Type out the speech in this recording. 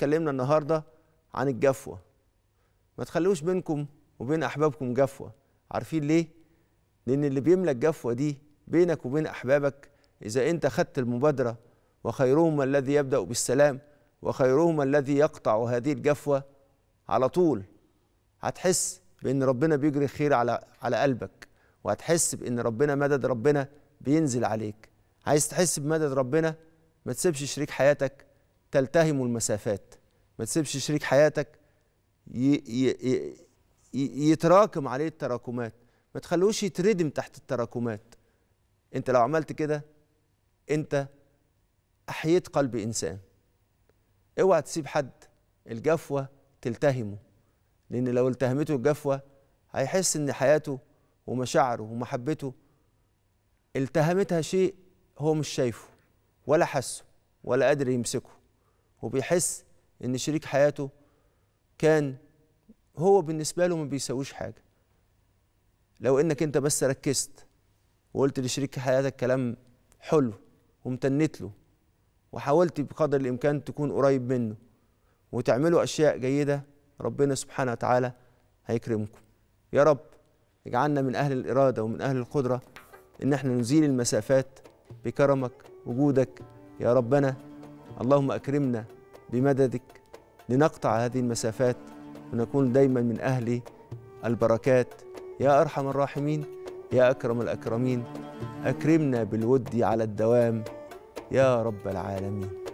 اتكلمنا النهارده عن الجفوه ما تخلوش بينكم وبين احبابكم جفوه عارفين ليه لان اللي بيملى الجفوه دي بينك وبين احبابك اذا انت خدت المبادره وخيرهم الذي يبدا بالسلام وخيرهم الذي يقطع هذه الجفوه على طول هتحس بان ربنا بيجري خير على على قلبك وهتحس بان ربنا مدد ربنا بينزل عليك عايز تحس بمدد ربنا ما تسيبش شريك حياتك تلتهم المسافات ما تسيبش شريك حياتك يتراكم عليه التراكمات ما تخلوش يتردم تحت التراكمات انت لو عملت كده انت احييت قلب انسان اوعى تسيب حد الجفوه تلتهمه لان لو التهمته الجفوه هيحس ان حياته ومشاعره ومحبته التهمتها شيء هو مش شايفه ولا حسه ولا قادر يمسكه وبيحس ان شريك حياته كان هو بالنسبه له ما بيسويش حاجه لو انك انت بس ركزت وقلت لشريك حياتك كلام حلو وامتنت له وحاولت بقدر الامكان تكون قريب منه وتعملوا اشياء جيده ربنا سبحانه وتعالى هيكرمكم يا رب اجعلنا من اهل الاراده ومن اهل القدره ان احنا نزيل المسافات بكرمك وجودك يا ربنا اللهم اكرمنا بمددك لنقطع هذه المسافات ونكون دايما من أهل البركات يا أرحم الراحمين يا أكرم الأكرمين أكرمنا بالود على الدوام يا رب العالمين